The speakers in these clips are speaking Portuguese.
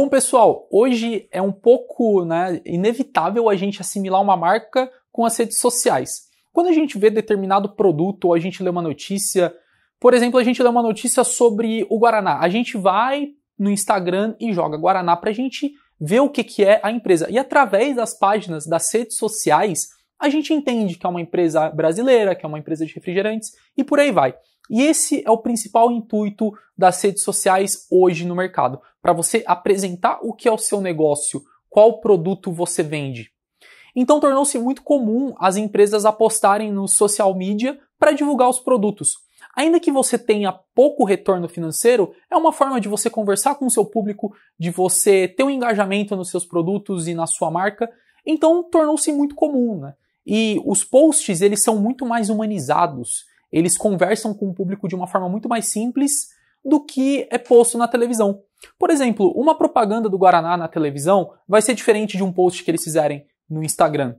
Bom, pessoal, hoje é um pouco né, inevitável a gente assimilar uma marca com as redes sociais. Quando a gente vê determinado produto ou a gente lê uma notícia, por exemplo, a gente lê uma notícia sobre o Guaraná. A gente vai no Instagram e joga Guaraná para a gente ver o que, que é a empresa. E através das páginas das redes sociais, a gente entende que é uma empresa brasileira, que é uma empresa de refrigerantes e por aí vai. E esse é o principal intuito das redes sociais hoje no mercado, para você apresentar o que é o seu negócio, qual produto você vende. Então tornou-se muito comum as empresas apostarem no social media para divulgar os produtos. Ainda que você tenha pouco retorno financeiro, é uma forma de você conversar com o seu público, de você ter um engajamento nos seus produtos e na sua marca. Então tornou-se muito comum, né? E os posts, eles são muito mais humanizados eles conversam com o público de uma forma muito mais simples do que é posto na televisão. Por exemplo, uma propaganda do Guaraná na televisão vai ser diferente de um post que eles fizerem no Instagram.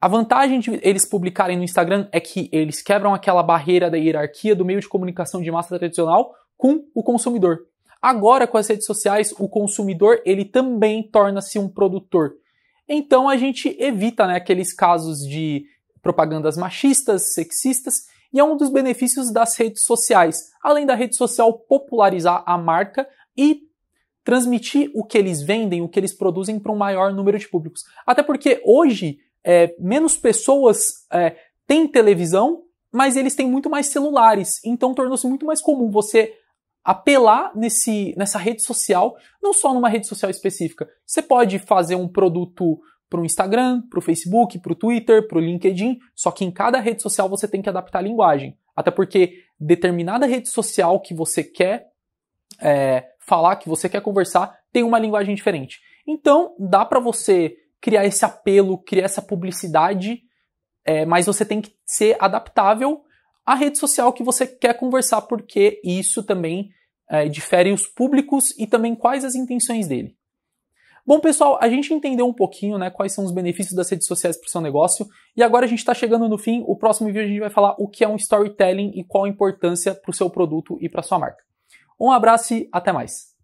A vantagem de eles publicarem no Instagram é que eles quebram aquela barreira da hierarquia do meio de comunicação de massa tradicional com o consumidor. Agora, com as redes sociais, o consumidor ele também torna-se um produtor. Então a gente evita né, aqueles casos de propagandas machistas, sexistas, e é um dos benefícios das redes sociais, além da rede social popularizar a marca e transmitir o que eles vendem, o que eles produzem para um maior número de públicos. Até porque hoje é, menos pessoas é, têm televisão, mas eles têm muito mais celulares, então tornou-se muito mais comum você apelar nesse, nessa rede social, não só numa rede social específica. Você pode fazer um produto para o Instagram, para o Facebook, para o Twitter, para o LinkedIn, só que em cada rede social você tem que adaptar a linguagem. Até porque determinada rede social que você quer é, falar, que você quer conversar, tem uma linguagem diferente. Então, dá para você criar esse apelo, criar essa publicidade, é, mas você tem que ser adaptável à rede social que você quer conversar, porque isso também é, difere os públicos e também quais as intenções dele. Bom, pessoal, a gente entendeu um pouquinho né, quais são os benefícios das redes sociais para o seu negócio e agora a gente está chegando no fim. O próximo vídeo a gente vai falar o que é um storytelling e qual a importância para o seu produto e para sua marca. Um abraço e até mais!